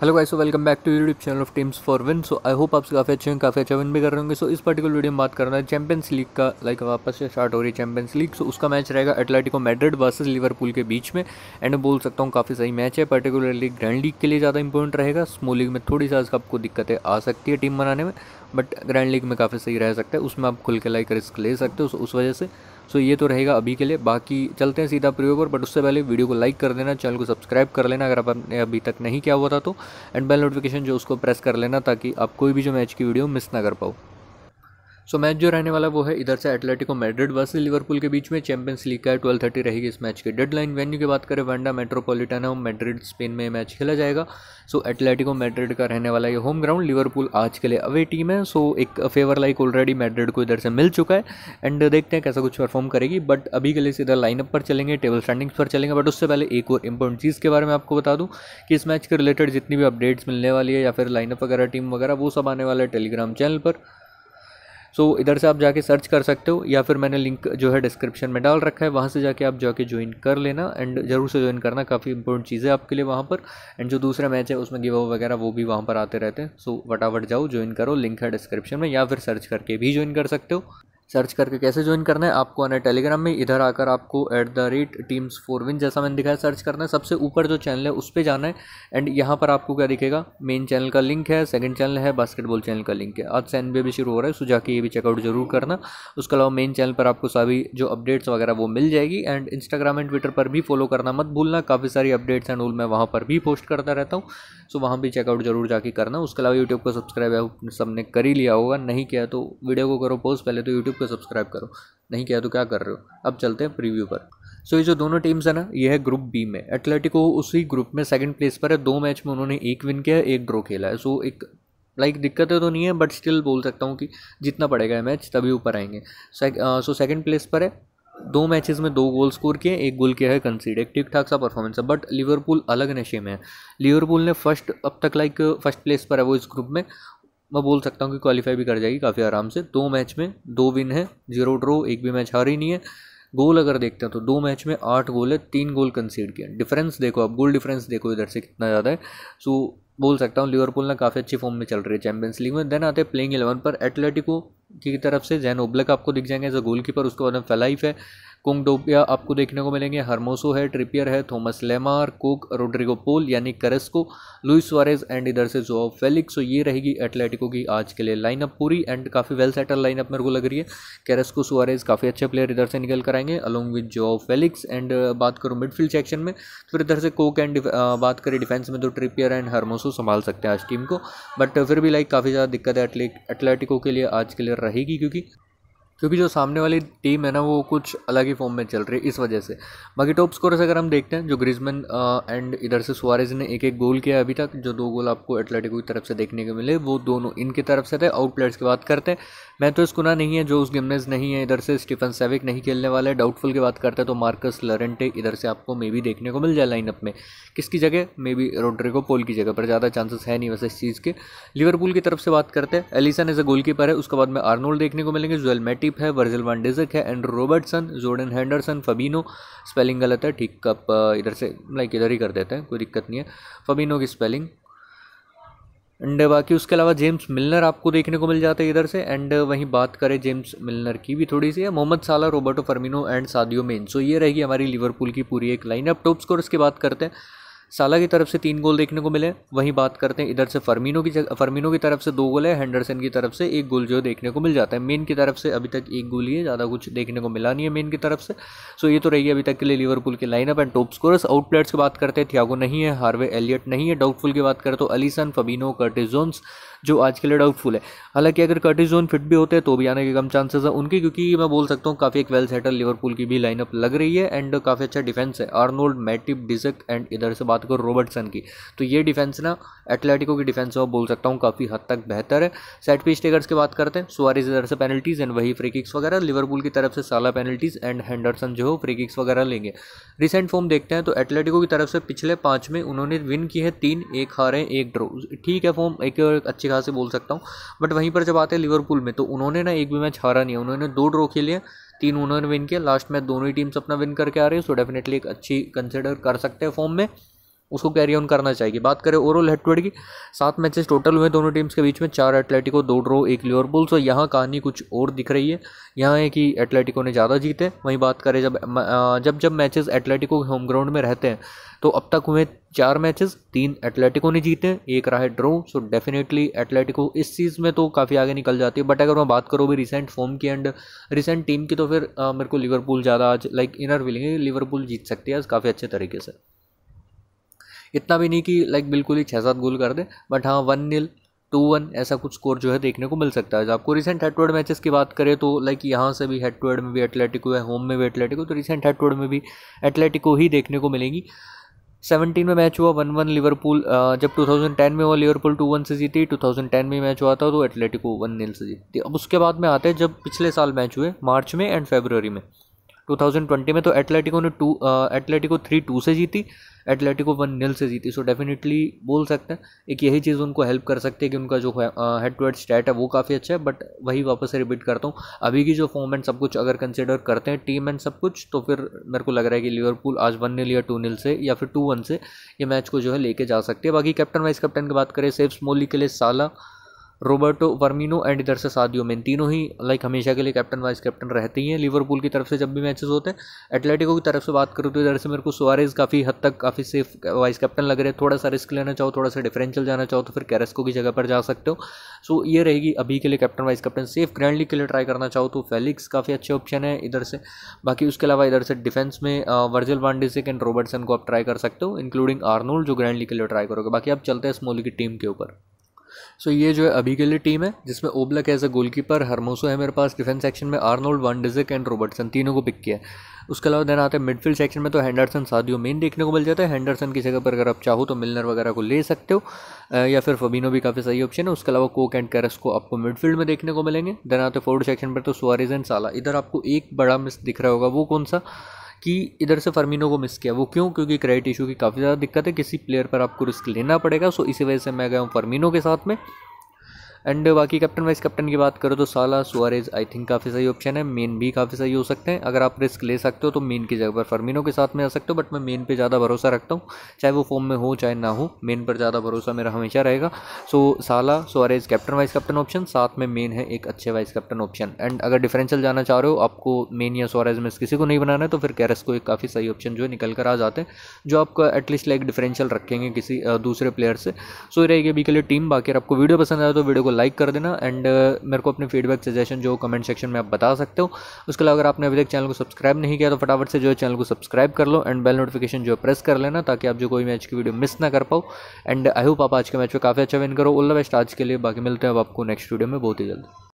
hello guys so welcome back to YouTube channel of teams for win so I hope आप काफ़ी अच्छे हैं काफ़ी अच्छा विन भी कर रहे होंगे सो so, इस पर्टिकुलर वीडियो में बात करना है चैंपियंस लीग का लाइक like, वापस से स्टार्ट हो रही है चैंपियंस लीग सो उसका मैच रहेगा एटलेटिको मैड्रिड वर्सेस लिवरपूल के बीच में एंड मैं बोल सकता हूँ काफ़ी सही मैच है पर्टिकुलरली ग्रैंड लीग के लिए ज़्यादा इंपॉर्टेंट रहेगा स्मॉल लीग में थोड़ी सा आपको दिक्कतें आ सकती है टीम बनाने में बट ग्रैंड लीग में काफ़ी सही रह सकता है उसमें आप खुल के लाइक रिस्क ले सकते हो उस वजह से सो ये तो रहेगा अभी के लिए बाकी चलते हैं सीधा प्रयोग पर बट उससे पहले वीडियो को लाइक कर देना चैनल को सब्सक्राइब कर लेना अगर आपने अभी तक नहीं किया हुआ था तो एंड बेल नोटिफिकेशन जो उसको प्रेस कर लेना ताकि आप कोई भी जो मैच की वीडियो मिस ना कर पाओ सो मैच जो रहने वाला वो है इधर से एटलेटिको मेड्रिड वर्स लिवरपूल के बीच में चैंपियंस लीग का ट्वेल्व थर्टी रहेगी इस मैच की डेडलाइन वेन्यू की बात करें वेंडा मेट्रोपॉलिटानो मेड्रिड स्पेन में मैच खेला जाएगा सो एटलेटिको मेड्रिड का रहने वाला ये होम ग्राउंड लिवरपूल आज के लिए अवे टीम है सो एक फेवर लाइक ऑलरेडी मेड्रिड को इधर से मिल चुका है एंड देखते हैं कैसा कुछ परफॉर्म करेगी बट अभी के लिए सीधा लाइनअप पर चलेंगे टेबल स्टैंडिंग्स पर चलेंगे बट उससे पहले एक और इंपॉर्टेंट चीज़ के बारे में आपको बता दूँ कि इस मैच के रिलेटेड जितनी भी अपडेट्स मिलने वाली है या फिर लाइनअप वगैरह टीम वगैरह वो सब आने वाला है टेलीग्राम चैनल पर सो so, इधर से आप जाके सर्च कर सकते हो या फिर मैंने लिंक जो है डिस्क्रिप्शन में डाल रखा है वहाँ से जाके आप जाके ज्वाइन कर लेना एंड ज़रूर से ज्वाइन करना काफ़ी इंपॉर्टेंट चीज़ है आपके लिए वहाँ पर एंड जो दूसरा मैच है उसमें गिव वगैरह वो भी वहाँ पर आते रहते हैं सो so, वटावट जाओ ज्वाइन करो लिंक है डिस्क्रिप्शन में या फिर सर्च करके भी ज्वाइन कर सकते हो सर्च करके कैसे ज्वाइन करना है आपको आना टेलीग्राम में इधर आकर आपको at the rate teams for win जैसा मैंने दिखाया सर्च करना है सबसे ऊपर जो चैनल है उस पर जाना है एंड यहाँ पर आपको क्या दिखेगा मेन चैनल का लिंक है सेकंड चैनल है बास्केटबॉल चैनल का लिंक है आज से एन भी शुरू हो रहा है सो जाके ये भी चेकआउट जरूर करना उसके अलावा मेन चैनल पर आपको सभी जो अपडेट्स वगैरह वो मिल जाएगी एंड इंस्टाग्राम एंड ट्विटर पर भी फॉलो करना मत भूलना काफ़ी सारी अपडेट्स एंड ऑल मैं वहाँ पर भी पोस्ट करता रहता हूँ सो वहाँ भी चेकआउट जरूर जाके करना उसके अलावा यूट्यूब को सब्सक्राइब सबने कर ही लिया होगा नहीं किया तो वीडियो को करो पोस्ट पहले तो यूट्यूब यूट्यूब को सब्सक्राइब करो नहीं किया तो क्या कर रहे हो अब चलते हैं प्रीव्यू पर सो so, ये जो दोनों टीम्स है ना ये है ग्रुप बी में एथलेटिको उसी ग्रुप में सेकंड प्लेस पर है दो मैच में उन्होंने एक विन किया एक ड्रॉ खेला है सो so, एक लाइक like, दिक्कतें तो नहीं है बट स्टिल बोल सकता हूँ कि जितना पड़ेगा मैच तभी ऊपर आएंगे सो सेकंड प्लेस पर है दो मैचेस में दो गोल स्कोर किए एक गोल किया है कंसीड एक ठीक ठाक सा परफॉर्मेंस है बट लिवरपूल अलग नशे में है लिवरपूल ने फर्स्ट अब तक लाइक फर्स्ट प्लेस पर है वो इस ग्रुप में मैं बोल सकता हूँ कि क्वालिफाई भी कर जाएगी काफ़ी आराम से दो मैच में दो विन है जीरो ड्रो एक भी मैच हार ही नहीं है गोल अगर देखते हैं तो दो मैच में आठ गोल है तीन गोल कंसीड किया डिफरेंस देखो आप गोल डिफरेंस देखो इधर से कितना ज़्यादा है सो बोल सकता हूँ लिवरपूल ना काफ़ी अच्छी फॉर्म में चल रही है चैंपियंस लीग में देन आते हैं प्लेइंग एलेवन पर एटलेटिको की तरफ से जैन ओब्लक आपको दिख जाएंगे एज अ गोल कीपर उसके बाद में है डोपिया आपको देखने को मिलेंगे हरमोसो है ट्रिपियर है Thomas Lemar Koke Rodrigo Paul यानी करेस्को लुइस वारेज एंड इधर से जो फेलिक्स सो तो ये रहेगी एटलेटिको की आज के लिए लाइनअप पूरी एंड काफ़ी वेल सेटल लाइनअप मेरे को लग रही है कैरेस्को सुआरेज काफ़ी अच्छे प्लेयर इधर से निकल कर आएंगे along with Joao Felix and uh, बात करूँ मिडफील्ड सेक्शन में तो फिर इधर से कोक एंड uh, बात करें डिफेंस में तो ट्रिपियर एंड हरमोसो संभाल सकते हैं आज टीम को बट फिर भी लाइक काफ़ी ज़्यादा दिक्कत है एटलेटिको के लिए आज के लिए रहेगी क्योंकि क्योंकि जो सामने वाली टीम है ना वो कुछ अलग ही फॉर्म में चल रही है इस वजह से बाकी टॉप स्कोरर्स अगर हम देखते हैं जो ग्रिजमैन एंड इधर से सुवारेज ने एक एक गोल किया अभी तक जो दो गोल आपको एटलेटिको की तरफ से देखने को मिले वो दोनों इनकी तरफ से थे आउट प्लेयर्स की बात करते हैं मैं मैथोस तो कुना नहीं है जो उस गेमनेस नहीं है इधर से स्टीफन सेविक नहीं खेलने वाला है डाउटफुल की बात करते हैं तो मार्कस लरेंटे इधर से आपको मे बी देखने को मिल जाए लाइनअप में किसकी जगह मे बी रोड्रिको पोल की जगह पर ज़्यादा चांसेस है नहीं वैसे इस चीज़ के लिवरपूल की तरफ से बात करते हैं एलिसन एज अ गोलकीपर है उसके बाद में आर्नोल्ड देखने को मिलेंगे जुएल मैटी टिप है वर्जिल वन डिजिक है Andrew Robertson Jordan Henderson Fabinho spelling गलत है ठीक कप इधर से लाइक इधर ही कर देते हैं कोई दिक्कत नहीं है फबीनो की स्पेलिंग एंड बाकी उसके अलावा जेम्स मिलनर आपको देखने को मिल जाता है इधर से एंड वहीं बात करें जेम्स मिलनर की भी थोड़ी सी है Mohamed Salah Roberto Firmino and Sadio Mane so ये रहेगी हमारी लिवरपूल की पूरी एक लाइनअप टॉप स्कोर इसकी बात करते हैं साला की तरफ से तीन गोल देखने को मिले वहीं बात करते हैं इधर से फर्मिनो की फर्मिनो की तरफ से दो गोल है हैंडरसन की तरफ से एक गोल जो देखने को मिल जाता है मेन की तरफ से अभी तक एक गोल ही है ज़्यादा कुछ देखने को मिला नहीं है मेन की तरफ से सो ये तो रही है अभी तक के लिए लिवरपूल के lineup and top scorers out players की बात करते हैं थियागो नहीं है हार्वे एलियट नहीं है डाउटफुल की बात करें तो अलीसन फबीनो कर्टिजोन्स जो आज के लिए डाउटफुल है हालांकि अगर कर्टिस जोन फिट भी होते हैं तो भी आने के कम चांसेस हैं उनके क्योंकि मैं बोल सकता हूँ काफ़ी एक वेल सेटल लिवरपूल की भी लाइनअप लग रही है एंड काफ़ी अच्छा डिफेंस है आर्नोल्ड मैटिप डिजक एंड इधर से बात करो रॉबर्टसन की तो ये डिफेंस ना एथलेटिको की डिफेंस है बोल सकता हूँ काफ़ी हद तक बेहतर है सेट पीच टेकर्स की बात करते हैं सुआरिज इधर से पेनल्टीज़ एंड वही फ्री किक्स वगैरह लिवरपूल की तरफ से साला पेनल्टीज़ एंड हैंडरसन जो हो फ्री किक्स वगैरह लेंगे रिसेंट फॉर्म देखते हैं तो एथलेटिको की तरफ से पिछले पाँच में उन्होंने विन की है तीन एक हारे एक ड्रो ठीक है फॉर्म एक अच्छी लिहाज से बोल सकता हूँ बट वहीं पर जब आते हैं लिवरपूल में तो उन्होंने ना एक भी मैच हारा नहीं है उन्होंने दो ड्रॉ खेले तीन उन्होंने विन किया लास्ट मैच दोनों ही टीम्स अपना विन करके आ रही है सो डेफिनेटली एक अच्छी कंसिडर कर सकते हैं फॉर्म में उसको कैरी ऑन करना चाहिए बात करें ओवरऑल हेड की सात मैचेस टोटल हुए दोनों टीम्स के बीच में चार एटलेटिको दो ड्रो एक लिवरपूल सो यहाँ कहानी कुछ और दिख रही है यहाँ है कि एटलेटिको ने ज़्यादा जीते वहीं बात करें जब जब जब मैचेस एटलेटिको के होम ग्राउंड में रहते हैं तो अब तक हुए चार मैचेस तीन एटलेटिको ने जीते एक रहा है ड्रो सो डेफिनेटली एटलेटिको इस चीज़ में तो काफ़ी आगे निकल जाती है बट अगर मैं बात करूँ भी रिसेंट फॉर्म की एंड रिसेंट टीम की तो फिर मेरे को लिवरपूल ज़्यादा आज लाइक इनर विलिंग लिवरपूल जीत सकती है आज काफ़ी अच्छे तरीके से इतना भी नहीं कि लाइक बिल्कुल ही छः सात गोल कर दे बट हाँ वन नील टू वन ऐसा कुछ स्कोर जो है देखने को मिल सकता है आपको रिसेंट हेड टू मैचेस की बात करें तो लाइक यहाँ से भी हेड टू हेड में भी एटलेटिको है होम में भी एटलेटिको तो रिसेंट हेड टू में भी एटलेटिको ही देखने को मिलेगी सेवनटीन में मैच हुआ वन वन लिवरपूल जब टू थाउजेंड टेन में हुआ लिवरपूल टू वन से जीती टू थाउजेंड टेन में मैच हुआ था तो एटलेटिको वन नील से जीती अब उसके बाद में आते हैं जब पिछले साल मैच हुए मार्च में एंड फेबररी में 2020 में तो एटलेटिको ने टू एटलेटिको थ्री टू से जीती एटलेटिको वन नील से जीती सो so डेफिनेटली बोल सकते हैं एक यही चीज़ उनको हेल्प कर सकती है कि उनका जो हेड टू हेड स्टैट है वो काफ़ी अच्छा है बट वही वापस से रिपीट करता हूँ अभी की जो फॉर्म एंड सब कुछ अगर कंसिडर करते हैं टीम एंड सब कुछ तो फिर मेरे को लग रहा है कि लिवरपूल आज वन नील या टू नील से या फिर टू वन से ये मैच को जो है लेके जा सकती है बाकी कैप्टन वाइस कैप्टन की बात करें सेफ स्मोली के लिए साला रोबर्टो वर्मिनो एंड इधर से सादियो मेन तीनों ही लाइक हमेशा के लिए कैप्टन वाइस कैप्टन रहते ही हैं लिवरपूल की तरफ से जब भी मैचेस होते हैं एटलेटिको की तरफ से बात करूँ तो इधर से मेरे को सुआरेज काफ़ी हद तक काफ़ी सेफ वाइस कैप्टन लग रहे हैं थोड़ा सा रिस्क लेना चाहो थोड़ा सा डिफरेंशियल जाना चाहो तो फिर कैरेस्को की जगह पर जा सकते हो सो ये रहेगी अभी के लिए कैप्टन वाइस कैप्टन सेफ ग्रैंडली के लिए ट्राई करना चाहो तो फेलिक्स काफ़ी अच्छे ऑप्शन है इधर से बाकी उसके अलावा इधर से डिफेंस में वांडे वांडिसिक एंड रॉबर्टसन को आप ट्राई कर सकते हो इंक्लूडिंग आर्नोल्ड जो ग्रैंडली के लिए ट्राई करोगे बाकी आप चलते हैं स्मोली की टीम के ऊपर सो ये जो है अभी के लिए टीम है जिसमें ओब्लक एज अ गोलकीपर हरमोसो है मेरे पास डिफेंस सेक्शन में Arnold van Dijk and Robertson तीनों को पिक किया है उसके अलावा देन आते हैं मिडफील्ड सेक्शन में तो हैंडरसन साधियों मेन देखने को मिल जाता है हैंडरसन की जगह पर अगर आप चाहो तो मिलनर वगैरह को ले सकते हो या फिर फबीनो भी काफ़ी सही ऑप्शन है उसके अलावा कोक एंड कैरस को आपको मिडफील्ड में देखने को मिलेंगे देन आते फोर्ड सेक्शन पर तो सुरिज एंड साला इधर आपको एक बड़ा मिस दिख रहा होगा वो कौन सा कि इधर से फर्मिनो को मिस किया वो क्यों क्योंकि क्रेडिट इशू की काफ़ी ज़्यादा दिक्कत है किसी प्लेयर पर आपको रिस्क लेना पड़ेगा सो इसी वजह से मैं गया हूँ फर्मिनो के साथ में एंड बाकी कैप्टन वाइस कैप्टन की बात करो तो साला सुआरेज आई थिंक काफ़ी सही ऑप्शन है मेन भी काफ़ी सही हो सकते हैं अगर आप रिस्क ले सकते हो तो मेन की जगह पर फर्मिनो के साथ में आ सकते हो बट मैं मेन पे ज़्यादा भरोसा रखता हूँ चाहे वो फॉर्म में हो चाहे ना हो मेन पर ज़्यादा भरोसा मेरा हमेशा रहेगा so Salah Suarez captain vice captain option साथ में मेन है एक अच्छे वाइस कैप्टन ऑप्शन एंड अगर डिफरेंशियल जाना चाह रहे हो आपको मेन या सोरेज में किसी को नहीं बनाना है तो फिर कैरस को एक काफ़ी सही ऑप्शन जो है निकल कर आ जाते हैं जो आपका एटलीस्ट लाइक डिफरेंशियल रखेंगे किसी दूसरे प्लेयर से सो रहेगी अभी के लिए टीम बाकी आपको वीडियो पसंद आया तो वीडियो को लाइक कर देना एंड uh, मेरे को अपने फीडबैक सजेशन जो कमेंट सेक्शन में आप बता सकते हो उसके अलावा अगर आपने अभी तक चैनल को सब्सक्राइब नहीं किया तो फटाफट से जो है चैनल को सब्सक्राइब कर लो एंड बेल नोटिफिकेशन जो है प्रेस कर लेना ताकि आप जो कोई मैच की वीडियो मिस ना कर पाओ एंड आई होप आप आज के मैच में काफ़ी अच्छा विन करो ओल्ला बेस्ट आज के लिए बाकी मिलते हैं अब आपको नेक्स्ट वीडियो में बहुत ही जल्द